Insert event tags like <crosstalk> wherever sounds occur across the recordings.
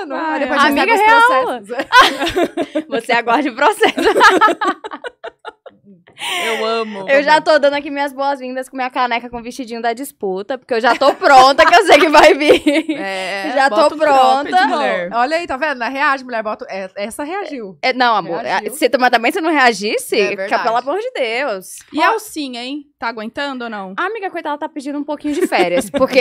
Mano, ah, Olha, pode amiga real. Processos. É. <laughs> Você aguarde o processo. <laughs> Eu amo. Eu já tô dando aqui minhas boas-vindas com minha caneca com vestidinho da disputa, porque eu já tô pronta, que eu sei que vai vir. É, já tô pronta. olha aí, tá vendo? reage, mulher, bota. É, essa reagiu. É, não, amor. É, reagiu. Se, mas também se não reagisse, é que, pelo amor de Deus. E a Alcinha, hein? Tá aguentando ou não? A amiga, coitada, tá pedindo um pouquinho de férias. <laughs> porque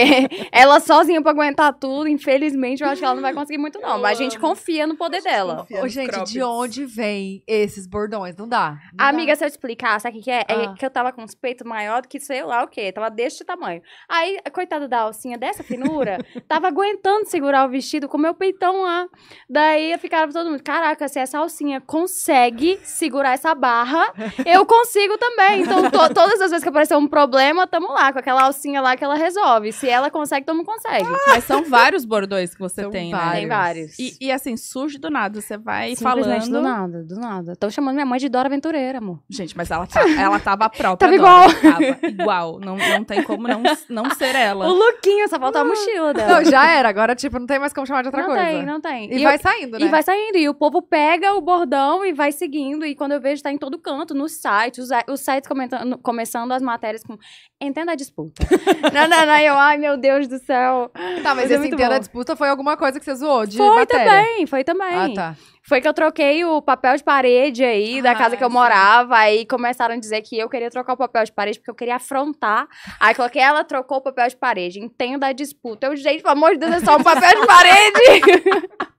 ela sozinha pra aguentar tudo, infelizmente, eu acho que ela não vai conseguir muito, não. Eu mas amo. a gente confia no poder dela. Ô, gente, de onde vem esses bordões? Não dá. Não amiga, dá. se eu explicar sabe o que, que é? é ah. É que eu tava com os peitos maior do que sei lá o quê. Tava deste tamanho. Aí, coitada da alcinha dessa finura, <laughs> tava aguentando segurar o vestido com o meu peitão lá. Daí eu ficava todo mundo, caraca, se essa alcinha consegue segurar essa barra, <laughs> eu consigo também. Então, to todas as vezes que aparecer um problema, tamo lá, com aquela alcinha lá que ela resolve. Se ela consegue, tamo conseguindo. <laughs> Mas são vários bordões que você são tem, né? vários. né? Tem vários. E, e, assim, surge do nada, você vai falando... do nada, do nada. Tô chamando minha mãe de Dora Aventureira, amor. Gente, mas a ela, tá, ela tava própria. tava igual. Tava igual. Não, não tem como não, não ser ela. O lookinho, só falta a mochila dela. Não, já era. Agora, tipo, não tem mais como chamar de outra não coisa. Não tem, não tem. E, e vai eu, saindo, né? E vai saindo. E o povo pega o bordão e vai seguindo. E quando eu vejo, tá em todo canto, nos sites, os, os sites comentando, começando as matérias com Entenda a disputa. <laughs> não, não, não, eu, ai meu Deus do céu. Tá, mas, é esse entenda a disputa foi alguma coisa que você zoou de Foi matéria. também, foi também. Ah, tá. Foi que eu troquei o papel de parede aí da ah, casa que eu morava. Aí começaram a dizer que eu queria trocar o papel de parede porque eu queria afrontar. Aí coloquei ela trocou o papel de parede. Entenda a disputa. Eu, gente, pelo amor de Deus, é só um papel de parede. <laughs>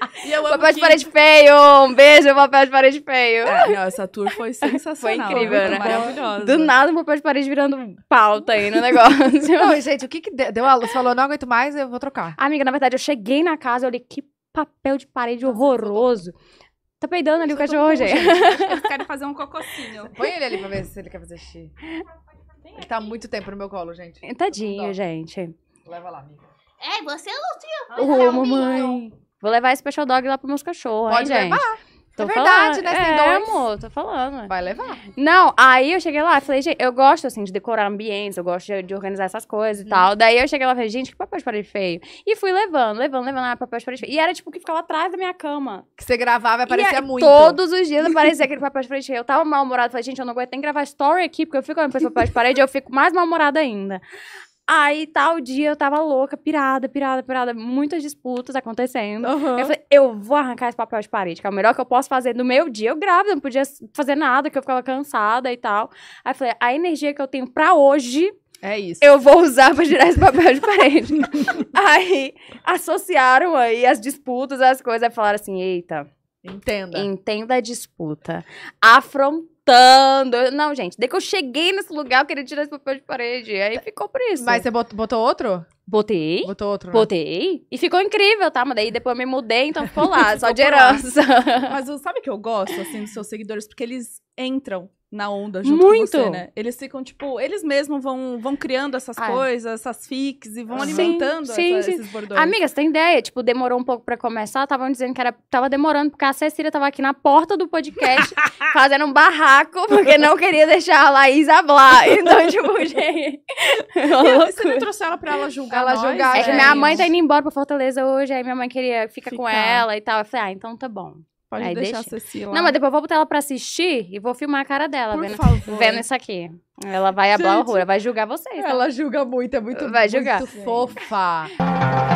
<laughs> E eu papel que... de parede feio! Um beijo, papel de parede feio! É, não, essa tour foi <laughs> sensacional. Foi incrível, né? Maravilhosa. Do nada, o papel de parede virando pauta aí no <laughs> negócio. não, gente, o que que deu? a... Você falou, não aguento mais, eu vou trocar. Amiga, na verdade, eu cheguei na casa, olhei que papel de parede horroroso. Tá peidando ali o é cachorro, gente. Eu quero fazer um cocôzinho. Põe ele ali pra ver se ele quer fazer xixi. Ele tá muito tempo no meu colo, gente. Tadinho, gente. Leva lá, amiga. É, você, é Luciano. Ô, oh, mamãe. Vou levar esse special dog lá pros meus cachorros. Pode hein, levar. Gente? Tô é verdade, falando. né? dó é, amor, tô falando. Vai levar. Não, aí eu cheguei lá e falei, gente, eu gosto, assim, de decorar ambientes, eu gosto de, de organizar essas coisas e hum. tal. Daí eu cheguei lá e falei, gente, que papel de parede feio. E fui levando, levando, levando ah, papel de parede feio. E era, tipo, que ficava atrás da minha cama. Que você gravava e aparecia e, muito. Todos os dias aparecia aquele papel de parede feio. Eu tava mal-humorada, falei, gente, eu não aguento nem gravar story aqui, porque eu fico olhando pra esse papel de parede e eu fico mais mal-humorada ainda. Aí, tal dia, eu tava louca, pirada, pirada, pirada, muitas disputas acontecendo. Uhum. Eu falei, eu vou arrancar esse papel de parede, que é o melhor que eu posso fazer no meu dia. Eu grávida, não podia fazer nada, que eu ficava cansada e tal. Aí, falei, a energia que eu tenho pra hoje, é isso. Eu vou usar pra tirar esse papel de parede. <laughs> aí associaram aí as disputas, as coisas, aí falaram assim: eita. Entenda. Entenda a disputa. Afrontou. Eu, não, gente, daí que eu cheguei nesse lugar, eu queria tirar esse papel de parede. Aí ficou por isso. Mas você botou, botou outro? Botei. Botou outro. Né? Botei. E ficou incrível, tá? Mas daí depois eu me mudei, então ficou lá, <laughs> ficou só de herança. Mas sabe que eu gosto, assim, dos seus seguidores? Porque eles entram na onda junto Muito. com você, né? Eles ficam, tipo, eles mesmos vão, vão criando essas ah, é. coisas, essas fics e vão alimentando sim, essa, sim. esses bordões. Amiga, você tem ideia? Tipo, demorou um pouco pra começar, estavam dizendo que era, tava demorando, porque a Cecília tava aqui na porta do podcast, <laughs> fazendo um barraco, porque não queria deixar a Laís hablar. <laughs> Então, tipo, gente... <laughs> É você não trouxe ela pra ela julgar Ela nós, julgar, É que é, minha mãe tá indo embora pra Fortaleza hoje, aí minha mãe queria, Ficar. com ela e tal. Eu falei, ah, então tá bom. Pode Aí deixar deixa. a Cecília. Não, mas depois eu vou botar ela pra assistir e vou filmar a cara dela, Por vendo, favor. vendo isso aqui. Ela vai abalar horror, ela vai julgar vocês. Tá? Ela julga muito, é muito, vai julgar. muito fofa.